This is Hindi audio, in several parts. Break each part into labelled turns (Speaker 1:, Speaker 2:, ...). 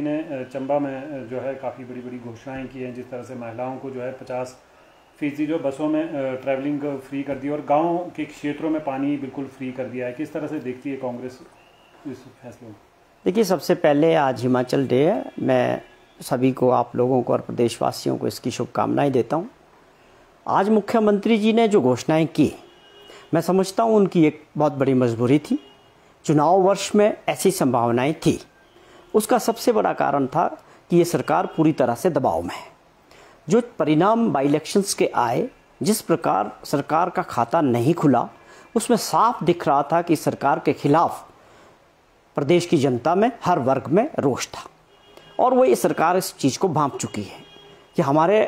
Speaker 1: ने चंबा में जो है काफ़ी बड़ी बड़ी घोषणाएं की हैं जिस तरह से महिलाओं को जो है पचास फीसदी जो बसों में ट्रैवलिंग फ्री कर दी और गाँव के क्षेत्रों में पानी बिल्कुल फ्री कर दिया है किस तरह से देखती है कांग्रेस इस फैसले को
Speaker 2: देखिए सबसे पहले आज हिमाचल डे है मैं सभी को आप लोगों को और प्रदेशवासियों को इसकी शुभकामनाएं देता हूँ आज मुख्यमंत्री जी ने जो घोषणाएं की मैं समझता हूँ उनकी एक बहुत बड़ी मजबूरी थी चुनाव वर्ष में ऐसी संभावनाएं थी उसका सबसे बड़ा कारण था कि ये सरकार पूरी तरह से दबाव में है जो परिणाम बाई इलेक्शंस के आए जिस प्रकार सरकार का खाता नहीं खुला उसमें साफ दिख रहा था कि सरकार के खिलाफ प्रदेश की जनता में हर वर्ग में रोष था और वही सरकार इस चीज़ को भांप चुकी है कि हमारे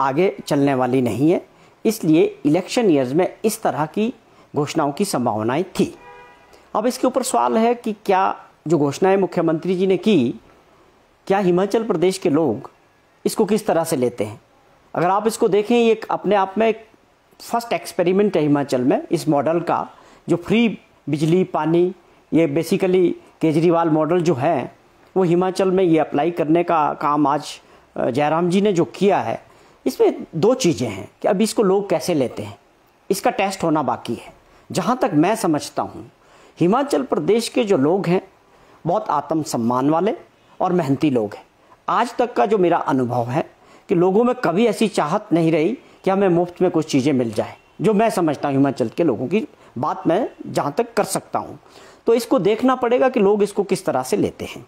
Speaker 2: आगे चलने वाली नहीं है इसलिए इलेक्शन ईयर्स में इस तरह की घोषणाओं की संभावनाएं थी अब इसके ऊपर सवाल है कि क्या जो घोषणाएं मुख्यमंत्री जी ने की क्या हिमाचल प्रदेश के लोग इसको किस तरह से लेते हैं अगर आप इसको देखें ये अपने आप में एक फर्स्ट एक्सपेरिमेंट है हिमाचल में इस मॉडल का जो फ्री बिजली पानी ये बेसिकली केजरीवाल मॉडल जो है वो हिमाचल में ये अप्लाई करने का काम आज जयराम जी ने जो किया है इसमें दो चीज़ें हैं कि अब इसको लोग कैसे लेते हैं इसका टेस्ट होना बाकी है जहाँ तक मैं समझता हूँ हिमाचल प्रदेश के जो लोग हैं बहुत आत्म सम्मान वाले और मेहनती लोग हैं आज तक का जो मेरा अनुभव है कि लोगों में कभी ऐसी चाहत नहीं रही कि हमें मुफ्त में कुछ चीज़ें मिल जाए जो मैं समझता हूँ हिमाचल के लोगों की बात मैं जहाँ तक कर सकता हूँ तो इसको देखना पड़ेगा कि लोग इसको किस तरह से लेते हैं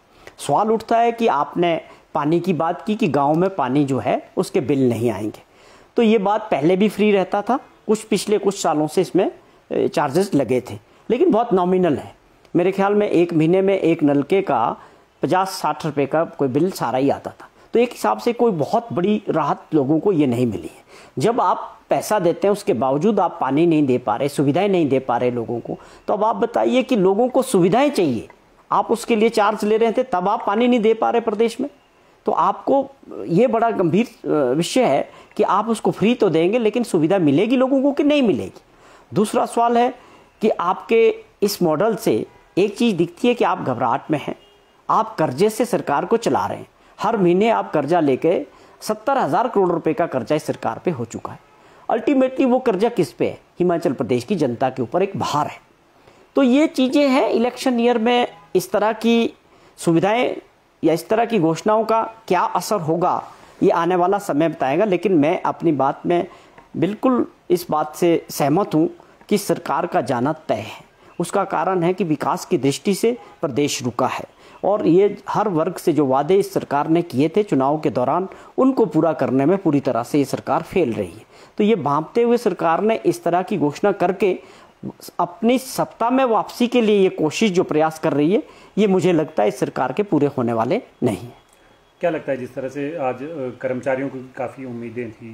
Speaker 2: सवाल उठता है कि आपने पानी की बात की कि गांव में पानी जो है उसके बिल नहीं आएंगे तो ये बात पहले भी फ्री रहता था कुछ पिछले कुछ सालों से इसमें चार्जेस लगे थे लेकिन बहुत नॉमिनल है मेरे ख्याल में एक महीने में एक नलके का पचास साठ रुपये का कोई बिल सारा ही आता था तो एक हिसाब से कोई बहुत बड़ी राहत लोगों को ये नहीं मिली है जब आप पैसा देते हैं उसके बावजूद आप पानी नहीं दे पा रहे सुविधाएं नहीं दे पा रहे लोगों को तो अब आप बताइए कि लोगों को सुविधाएं चाहिए आप उसके लिए चार्ज ले रहे थे तब आप पानी नहीं दे पा रहे प्रदेश में तो आपको ये बड़ा गंभीर विषय है कि आप उसको फ्री तो देंगे लेकिन सुविधा मिलेगी लोगों को कि नहीं मिलेगी दूसरा सवाल है कि आपके इस मॉडल से एक चीज़ दिखती है कि आप घबराहट में हैं आप कर्जे से सरकार को चला रहे हैं हर महीने आप कर्जा लेके सत्तर हज़ार करोड़ रुपए का कर्जा इस सरकार पे हो चुका है अल्टीमेटली वो कर्जा किस पे है हिमाचल प्रदेश की जनता के ऊपर एक भार है तो ये चीज़ें हैं इलेक्शन ईयर में इस तरह की सुविधाएं या इस तरह की घोषणाओं का क्या असर होगा ये आने वाला समय बताएगा लेकिन मैं अपनी बात में बिल्कुल इस बात से सहमत हूँ कि सरकार का जाना तय है उसका कारण है कि विकास की दृष्टि से प्रदेश रुका है और ये हर वर्ग से जो वादे इस सरकार ने किए थे चुनाव के दौरान उनको पूरा करने में पूरी तरह से ये सरकार फेल रही है तो ये भांपते हुए सरकार ने इस तरह की घोषणा करके अपनी सत्ता में वापसी के लिए ये कोशिश जो प्रयास कर रही है ये मुझे लगता है इस सरकार के पूरे होने वाले नहीं
Speaker 1: क्या लगता है जिस तरह से आज कर्मचारियों को काफ़ी उम्मीदें थी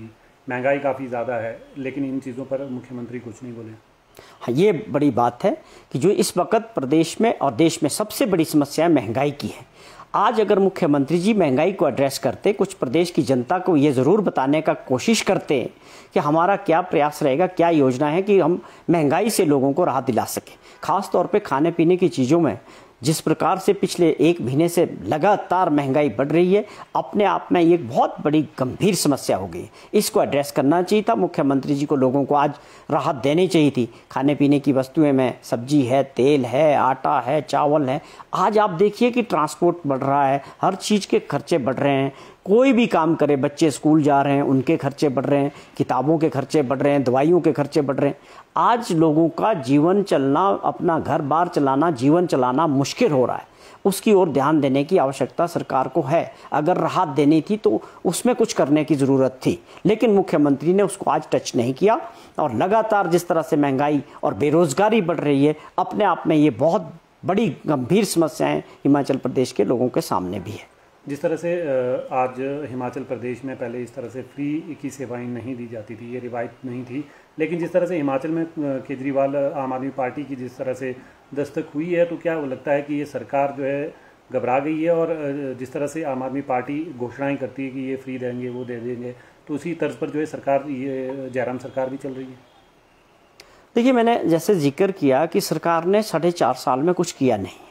Speaker 1: महंगाई काफ़ी ज़्यादा है लेकिन इन चीज़ों पर मुख्यमंत्री कुछ नहीं बोले
Speaker 2: हाँ ये बड़ी बात है कि जो इस वक्त प्रदेश में और देश में सबसे बड़ी समस्या महंगाई की है आज अगर मुख्यमंत्री जी महंगाई को एड्रेस करते कुछ प्रदेश की जनता को ये ज़रूर बताने का कोशिश करते कि हमारा क्या प्रयास रहेगा क्या योजना है कि हम महंगाई से लोगों को राहत दिला सकें खासतौर पर खाने पीने की चीज़ों में जिस प्रकार से पिछले एक महीने से लगातार महंगाई बढ़ रही है अपने आप में एक बहुत बड़ी गंभीर समस्या हो गई इसको एड्रेस करना चाहिए था मुख्यमंत्री जी को लोगों को आज राहत देनी चाहिए थी खाने पीने की वस्तुएं में सब्जी है तेल है आटा है चावल है आज आप देखिए कि ट्रांसपोर्ट बढ़ रहा है हर चीज़ के खर्चे बढ़ रहे हैं कोई भी काम करे बच्चे स्कूल जा रहे हैं उनके खर्चे बढ़ रहे हैं किताबों के खर्चे बढ़ रहे हैं दवाइयों के खर्चे बढ़ रहे हैं आज लोगों का जीवन चलना अपना घर बार चलाना जीवन चलाना मुश्किल हो रहा है उसकी ओर ध्यान देने की आवश्यकता सरकार को है अगर राहत देनी थी तो उसमें कुछ करने की ज़रूरत थी लेकिन मुख्यमंत्री ने उसको आज टच नहीं किया और लगातार जिस तरह से महंगाई और बेरोज़गारी बढ़ रही है अपने आप में ये बहुत बड़ी गंभीर समस्याएं हिमाचल प्रदेश के लोगों के सामने भी है
Speaker 1: जिस तरह से आज हिमाचल प्रदेश में पहले इस तरह से फ्री की सेवाएं नहीं दी जाती थी ये रिवायत नहीं थी लेकिन जिस तरह से हिमाचल में केजरीवाल आम आदमी पार्टी की जिस तरह से दस्तक हुई है तो क्या वो लगता है कि ये सरकार जो है घबरा गई है और जिस तरह से आम आदमी पार्टी घोषणाएं करती है कि ये फ्री देंगे वो दे देंगे तो उसी तर्ज पर जो है सरकार ये जयराम सरकार भी चल रही है
Speaker 2: देखिए मैंने जैसे जिक्र किया कि सरकार ने साढ़े चार साल में कुछ किया नहीं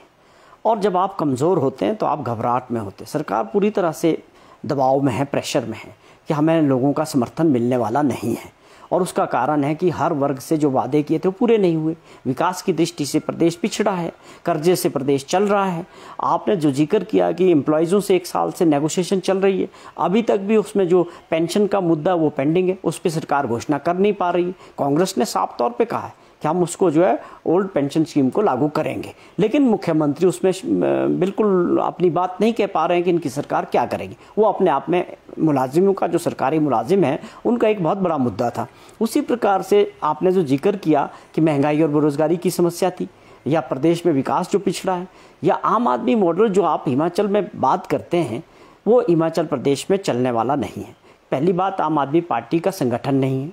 Speaker 2: और जब आप कमज़ोर होते हैं तो आप घबराहट में होते हैं सरकार पूरी तरह से दबाव में है प्रेशर में है कि हमें लोगों का समर्थन मिलने वाला नहीं है और उसका कारण है कि हर वर्ग से जो वादे किए थे वो पूरे नहीं हुए विकास की दृष्टि से प्रदेश पिछड़ा है कर्जे से प्रदेश चल रहा है आपने जो जिक्र किया कि एम्प्लॉयज़ों से एक साल से नेगोशिएशन चल रही है अभी तक भी उसमें जो पेंशन का मुद्दा वो पेंडिंग है उस पर सरकार घोषणा कर नहीं पा रही है कांग्रेस ने साफ तौर पर कहा है कि हम उसको जो है ओल्ड पेंशन स्कीम को लागू करेंगे लेकिन मुख्यमंत्री उसमें बिल्कुल अपनी बात नहीं कह पा रहे हैं कि इनकी सरकार क्या करेगी वो अपने आप में मुलाजिमों का जो सरकारी मुलाजिम है उनका एक बहुत बड़ा मुद्दा था उसी प्रकार से आपने जो जिक्र किया कि महंगाई और बेरोज़गारी की समस्या थी या प्रदेश में विकास जो पिछड़ा है या आम आदमी मॉडल जो आप हिमाचल में बात करते हैं वो हिमाचल प्रदेश में चलने वाला नहीं है पहली बात आम आदमी पार्टी का संगठन नहीं है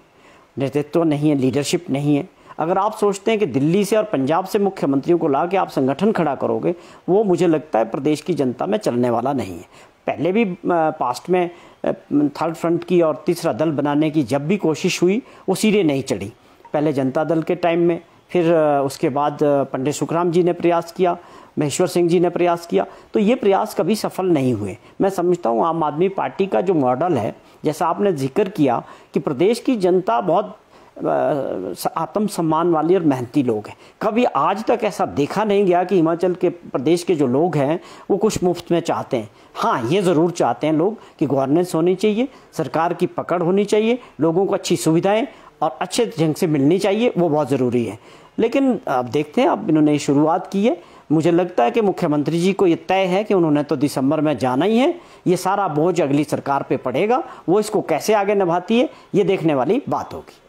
Speaker 2: नेतृत्व नहीं है लीडरशिप नहीं है अगर आप सोचते हैं कि दिल्ली से और पंजाब से मुख्यमंत्रियों को ला के आप संगठन खड़ा करोगे वो मुझे लगता है प्रदेश की जनता में चलने वाला नहीं है पहले भी पास्ट में थर्ड फ्रंट की और तीसरा दल बनाने की जब भी कोशिश हुई वो सीरे नहीं चढ़ी पहले जनता दल के टाइम में फिर उसके बाद पंडित सुखराम जी ने प्रयास किया महेश्वर सिंह जी ने प्रयास किया तो ये प्रयास कभी सफल नहीं हुए मैं समझता हूँ आम आदमी पार्टी का जो मॉडल है जैसा आपने जिक्र किया कि प्रदेश की जनता बहुत आत्म सम्मान वाले और मेहनती लोग हैं कभी आज तक ऐसा देखा नहीं गया कि हिमाचल के प्रदेश के जो लोग हैं वो कुछ मुफ्त में चाहते हैं हाँ ये ज़रूर चाहते हैं लोग कि गवर्नेंस होनी चाहिए सरकार की पकड़ होनी चाहिए लोगों को अच्छी सुविधाएं और अच्छे ढंग से मिलनी चाहिए वो बहुत ज़रूरी है लेकिन अब देखते हैं अब इन्होंने शुरुआत की है मुझे लगता है कि मुख्यमंत्री जी को ये तय है कि उन्होंने तो दिसंबर में जाना ही है ये सारा बोझ अगली सरकार पे पड़ेगा वो इसको कैसे आगे निभाती है ये देखने वाली बात होगी